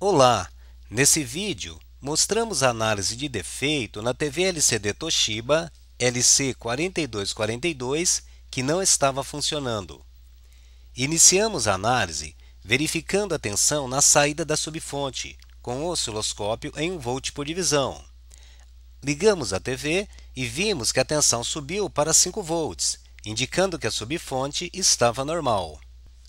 Olá! Nesse vídeo, mostramos a análise de defeito na TV LCD Toshiba LC4242 que não estava funcionando. Iniciamos a análise verificando a tensão na saída da subfonte com o osciloscópio em 1 volt por divisão. Ligamos a TV e vimos que a tensão subiu para 5 volts, indicando que a subfonte estava normal.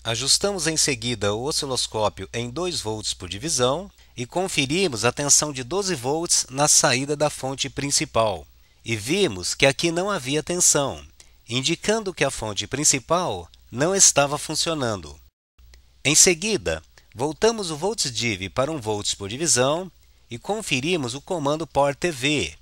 Ajustamos em seguida o osciloscópio em 2 volts por divisão e conferimos a tensão de 12 volts na saída da fonte principal. E vimos que aqui não havia tensão, indicando que a fonte principal não estava funcionando. Em seguida, voltamos o VoltsDiv para 1 volts por divisão e conferimos o comando Power TV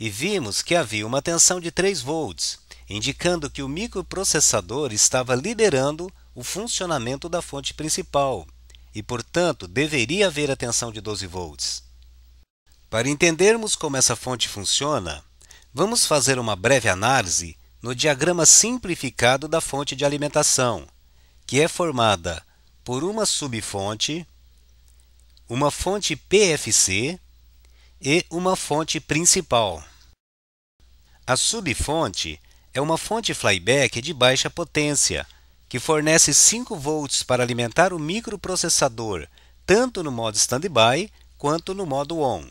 e vimos que havia uma tensão de 3 volts, indicando que o microprocessador estava liderando o funcionamento da fonte principal e, portanto, deveria haver a tensão de 12 volts. Para entendermos como essa fonte funciona, vamos fazer uma breve análise no diagrama simplificado da fonte de alimentação, que é formada por uma subfonte, uma fonte PFC e uma fonte principal. A subfonte é uma fonte flyback de baixa potência, que fornece 5 volts para alimentar o microprocessador, tanto no modo standby quanto no modo on.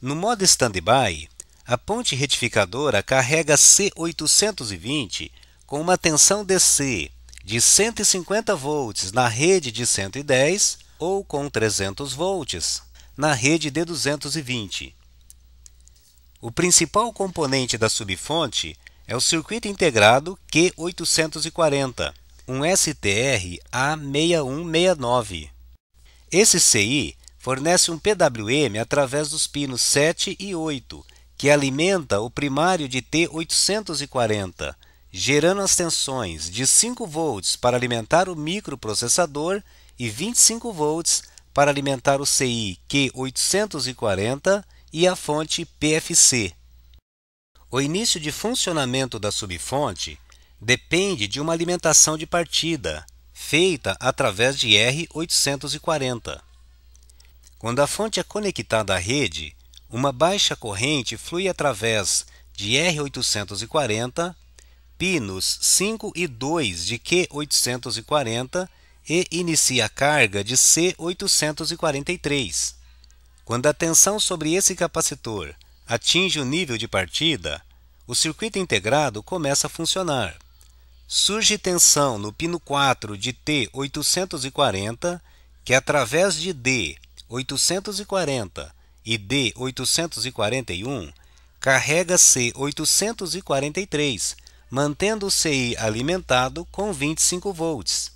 No modo standby, a ponte retificadora carrega C820 com uma tensão DC de 150 volts na rede de 110 ou com 300 volts na rede de 220. O principal componente da subfonte é o circuito integrado Q840, um STR A6169. Esse CI fornece um PWM através dos pinos 7 e 8, que alimenta o primário de T840, gerando as tensões de 5 volts para alimentar o microprocessador e 25 volts para alimentar o CI Q840 e a fonte PFC. O início de funcionamento da subfonte depende de uma alimentação de partida, feita através de R840. Quando a fonte é conectada à rede, uma baixa corrente flui através de R840, pinos 5 e 2 de Q840 e inicia a carga de C843. Quando a tensão sobre esse capacitor atinge o nível de partida, o circuito integrado começa a funcionar. Surge tensão no pino 4 de T840, que através de D840 e D841 carrega C843, mantendo o CI alimentado com 25 volts.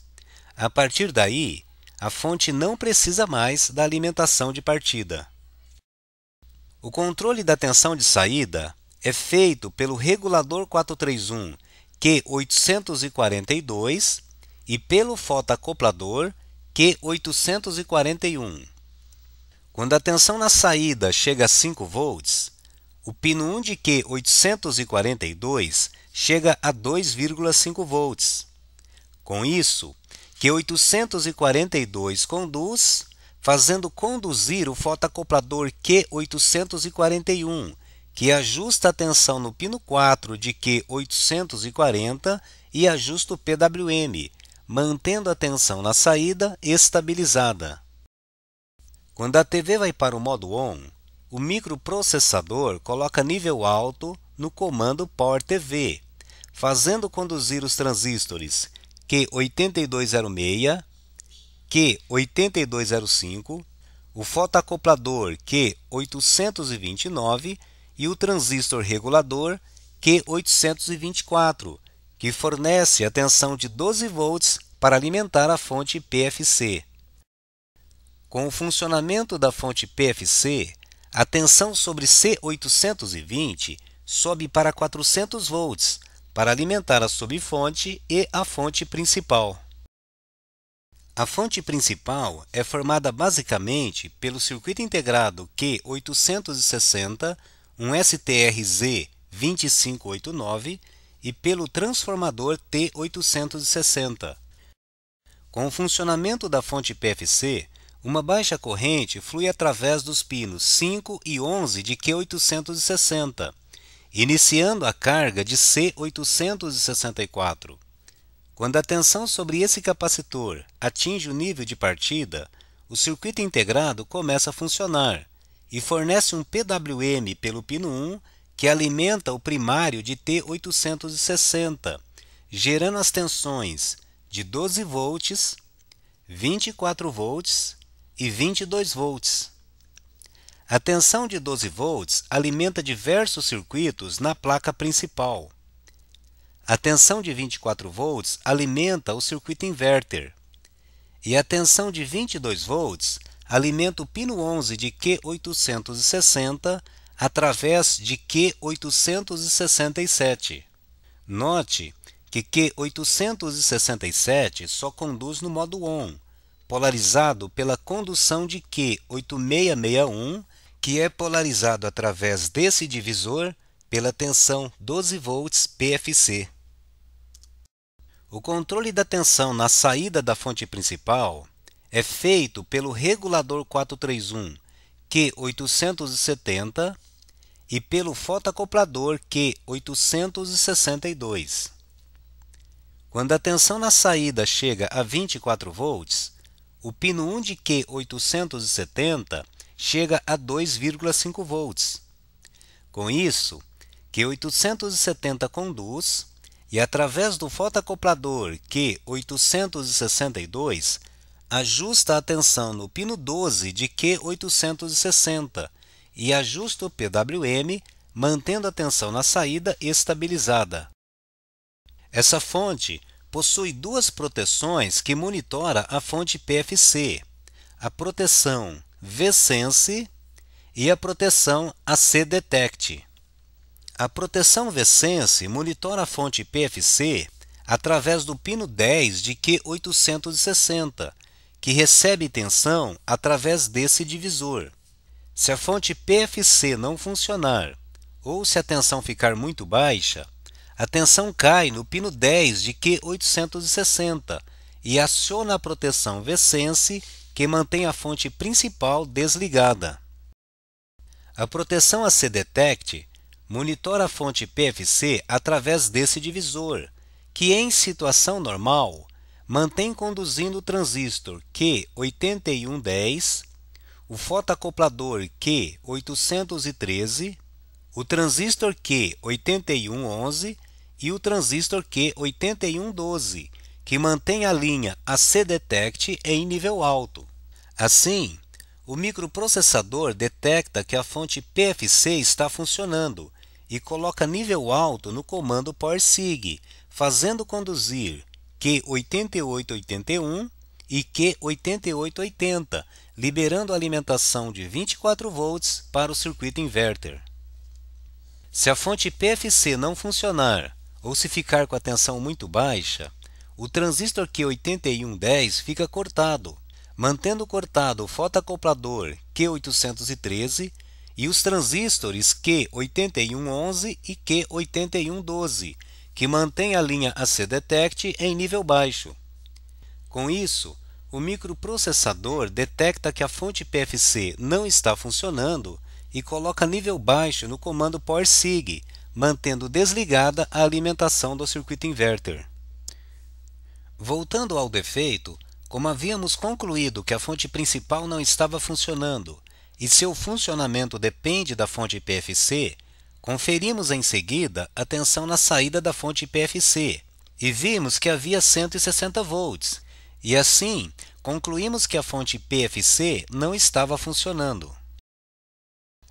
A partir daí, a fonte não precisa mais da alimentação de partida. O controle da tensão de saída é feito pelo regulador 431 Q842 e pelo fotoacoplador Q841. Quando a tensão na saída chega a 5 volts, o pino 1 de Q842 chega a 2,5 volts. Com isso, Q842 conduz fazendo conduzir o fotoacoplador Q841, que ajusta a tensão no pino 4 de Q840 e ajusta o PWM, mantendo a tensão na saída estabilizada. Quando a TV vai para o modo ON, o microprocessador coloca nível alto no comando Power TV, fazendo conduzir os transistores Q8206, Q8205, o fotoacoplador Q829 e o transistor regulador Q824, que fornece a tensão de 12 volts para alimentar a fonte PFC. Com o funcionamento da fonte PFC, a tensão sobre C820 sobe para 400 volts para alimentar a subfonte e a fonte principal. A fonte principal é formada basicamente pelo circuito integrado Q860, um STRZ 2589 e pelo transformador T860. Com o funcionamento da fonte PFC, uma baixa corrente flui através dos pinos 5 e 11 de Q860, iniciando a carga de C864. Quando a tensão sobre esse capacitor atinge o nível de partida, o circuito integrado começa a funcionar e fornece um PWM pelo pino 1 que alimenta o primário de T860, gerando as tensões de 12 volts, 24 volts e 22 volts. A tensão de 12 volts alimenta diversos circuitos na placa principal. A tensão de 24 volts alimenta o circuito inverter e a tensão de 22 volts alimenta o pino 11 de Q860 através de Q867. Note que Q867 só conduz no modo ON, polarizado pela condução de Q8661, que é polarizado através desse divisor pela tensão 12 volts PFC. O controle da tensão na saída da fonte principal é feito pelo regulador 431 Q870 e pelo fotoacoplador Q862. Quando a tensão na saída chega a 24 volts, o pino 1 de Q870 chega a 2,5 volts. Com isso, Q870 conduz e através do fotocoplador Q862 ajusta a tensão no pino 12 de Q860 e ajusta o PWM mantendo a tensão na saída estabilizada. Essa fonte possui duas proteções que monitora a fonte PFC, a proteção VSense e a proteção AC Detect. A proteção Vesense monitora a fonte PFC através do pino 10 de Q860, que recebe tensão através desse divisor. Se a fonte PFC não funcionar ou se a tensão ficar muito baixa, a tensão cai no pino 10 de Q860 e aciona a proteção Vesense que mantém a fonte principal desligada. A proteção AC Detect Monitora a fonte PFC através desse divisor, que em situação normal mantém conduzindo o transistor Q8110, o fotoacoplador Q813, o transistor Q8111 e o transistor Q8112, que mantém a linha AC-Detect em nível alto. Assim, o microprocessador detecta que a fonte PFC está funcionando e coloca nível alto no comando PowerSig, fazendo conduzir Q8881 e Q8880, liberando alimentação de 24 volts para o circuito inverter. Se a fonte PFC não funcionar ou se ficar com a tensão muito baixa, o transistor Q8110 fica cortado, mantendo cortado o fotoacoplador Q813 e os transistores Q8111 e Q8112, que mantêm a linha AC Detect em nível baixo. Com isso, o microprocessador detecta que a fonte PFC não está funcionando e coloca nível baixo no comando PowerSig, mantendo desligada a alimentação do circuito inverter. Voltando ao defeito, como havíamos concluído que a fonte principal não estava funcionando e seu funcionamento depende da fonte PFC, conferimos em seguida a tensão na saída da fonte PFC e vimos que havia 160 volts, e assim concluímos que a fonte PFC não estava funcionando.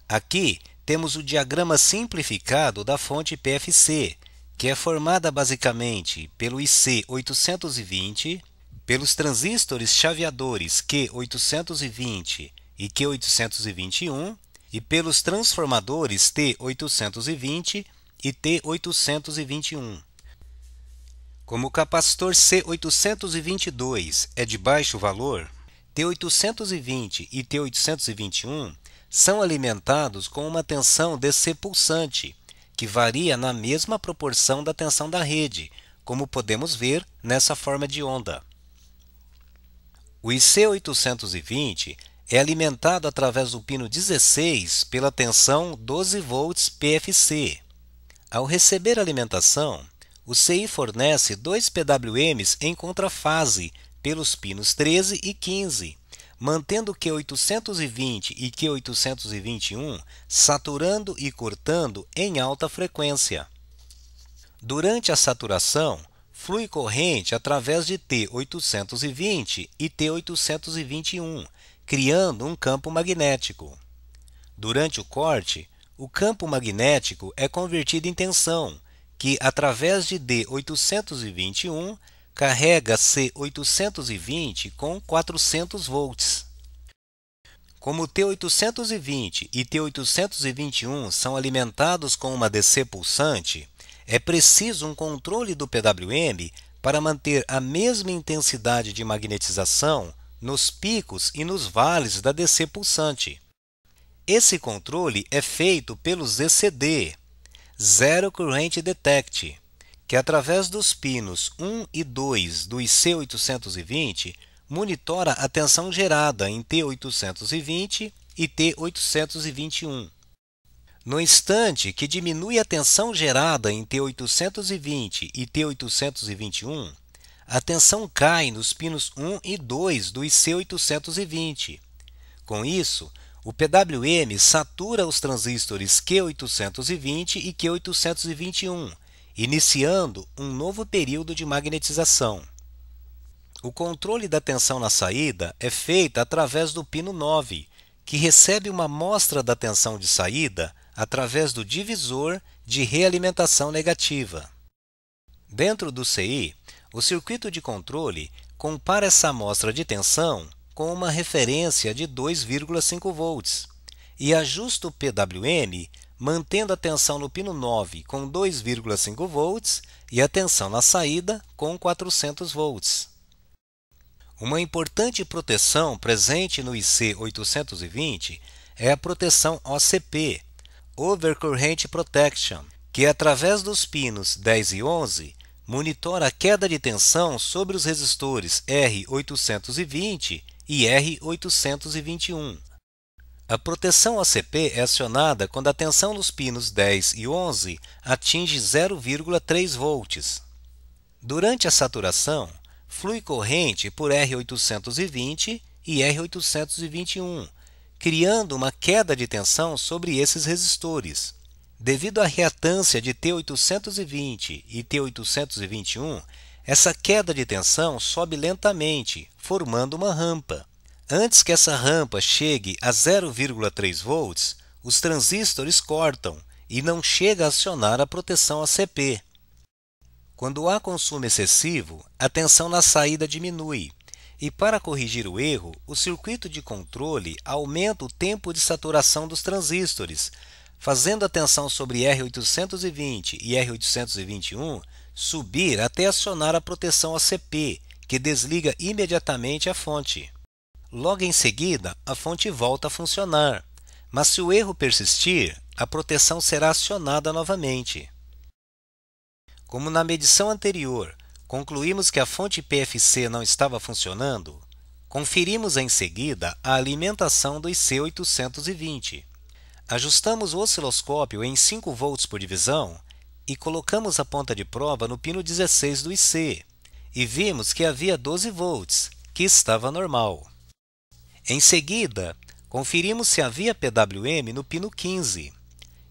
Aqui temos o diagrama simplificado da fonte PFC que é formada basicamente pelo IC820, pelos transistores chaveadores Q820 e Q821 e pelos transformadores T820 e T821. Como o capacitor C822 é de baixo valor, T820 e T821 são alimentados com uma tensão DC pulsante, que varia na mesma proporção da tensão da rede, como podemos ver nessa forma de onda. O IC820 é alimentado através do pino 16 pela tensão 12 volts PFC. Ao receber alimentação, o CI fornece dois PWMs em contrafase pelos pinos 13 e 15, mantendo Q820 e Q821 saturando e cortando em alta frequência. Durante a saturação, flui corrente através de T820 e T821, criando um campo magnético. Durante o corte, o campo magnético é convertido em tensão, que, através de D821, carrega C820 com 400 volts. Como T820 e T821 são alimentados com uma DC pulsante, é preciso um controle do PWM para manter a mesma intensidade de magnetização nos picos e nos vales da DC pulsante. Esse controle é feito pelo ZCD, Zero Current Detect, que através dos pinos 1 e 2 do IC820 monitora a tensão gerada em T820 e T821. No instante que diminui a tensão gerada em T820 e T821, a tensão cai nos pinos 1 e 2 do IC820. Com isso, o PWM satura os transistores Q820 e Q821, iniciando um novo período de magnetização. O controle da tensão na saída é feito através do pino 9, que recebe uma amostra da tensão de saída através do divisor de realimentação negativa. Dentro do CI, o circuito de controle compara essa amostra de tensão com uma referência de 2,5 volts e ajusta o PWM mantendo a tensão no pino 9 com 2,5 volts e a tensão na saída com 400 volts. Uma importante proteção presente no IC 820 é a proteção OCP, Overcurrent Protection, que através dos pinos 10 e 11 Monitora a queda de tensão sobre os resistores R820 e R821. A proteção ACP é acionada quando a tensão nos pinos 10 e 11 atinge 0,3 volts. Durante a saturação, flui corrente por R820 e R821, criando uma queda de tensão sobre esses resistores. Devido à reatância de T820 e T821, essa queda de tensão sobe lentamente, formando uma rampa. Antes que essa rampa chegue a 0,3 volts, os transistores cortam e não chega a acionar a proteção ACP. Quando há consumo excessivo, a tensão na saída diminui, e para corrigir o erro, o circuito de controle aumenta o tempo de saturação dos transistores, fazendo atenção sobre R820 e R821 subir até acionar a proteção ACP, que desliga imediatamente a fonte. Logo em seguida, a fonte volta a funcionar, mas se o erro persistir, a proteção será acionada novamente. Como na medição anterior, concluímos que a fonte PFC não estava funcionando, conferimos em seguida a alimentação do IC820. Ajustamos o osciloscópio em 5 volts por divisão e colocamos a ponta de prova no pino 16 do IC e vimos que havia 12 volts, que estava normal. Em seguida, conferimos se havia PWM no pino 15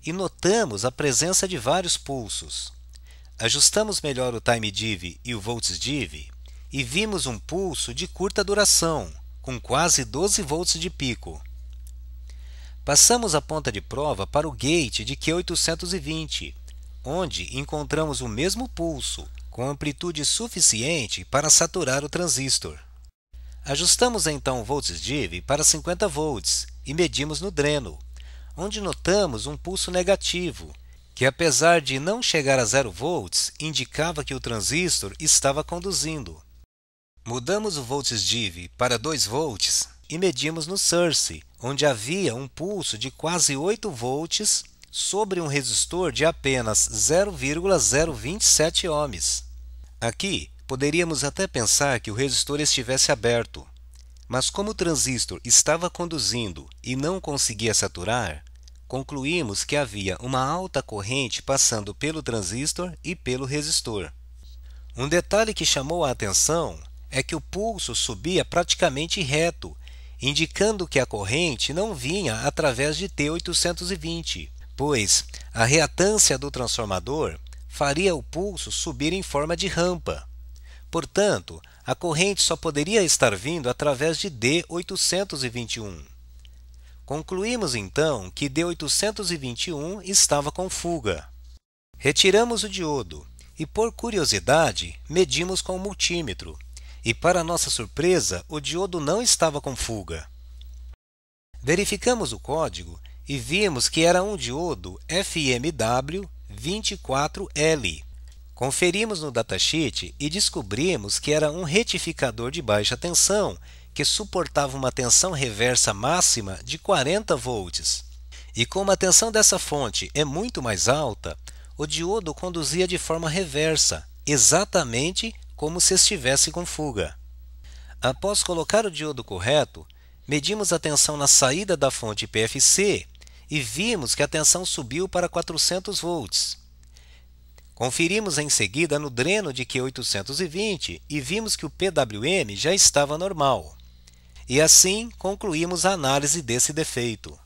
e notamos a presença de vários pulsos. Ajustamos melhor o time div e o volts div e vimos um pulso de curta duração, com quase 12 volts de pico. Passamos a ponta de prova para o gate de Q820, onde encontramos o mesmo pulso, com amplitude suficiente para saturar o transistor. Ajustamos então o voltsdiv para 50 volts e medimos no dreno, onde notamos um pulso negativo, que apesar de não chegar a 0 volts, indicava que o transistor estava conduzindo. Mudamos o voltsdiv para 2 volts e medimos no Searcy, onde havia um pulso de quase 8 volts sobre um resistor de apenas 0,027 ohms. Aqui, poderíamos até pensar que o resistor estivesse aberto, mas como o transistor estava conduzindo e não conseguia saturar, concluímos que havia uma alta corrente passando pelo transistor e pelo resistor. Um detalhe que chamou a atenção é que o pulso subia praticamente reto indicando que a corrente não vinha através de T820, pois a reatância do transformador faria o pulso subir em forma de rampa. Portanto, a corrente só poderia estar vindo através de D821. Concluímos então que D821 estava com fuga. Retiramos o diodo e, por curiosidade, medimos com o multímetro e, para nossa surpresa, o diodo não estava com fuga. Verificamos o código e vimos que era um diodo FMW24L. Conferimos no datasheet e descobrimos que era um retificador de baixa tensão que suportava uma tensão reversa máxima de 40 volts. E como a tensão dessa fonte é muito mais alta, o diodo conduzia de forma reversa, exatamente como se estivesse com fuga. Após colocar o diodo correto, medimos a tensão na saída da fonte PFC e vimos que a tensão subiu para 400 volts. Conferimos em seguida no dreno de Q820 e vimos que o PWM já estava normal. E assim concluímos a análise desse defeito.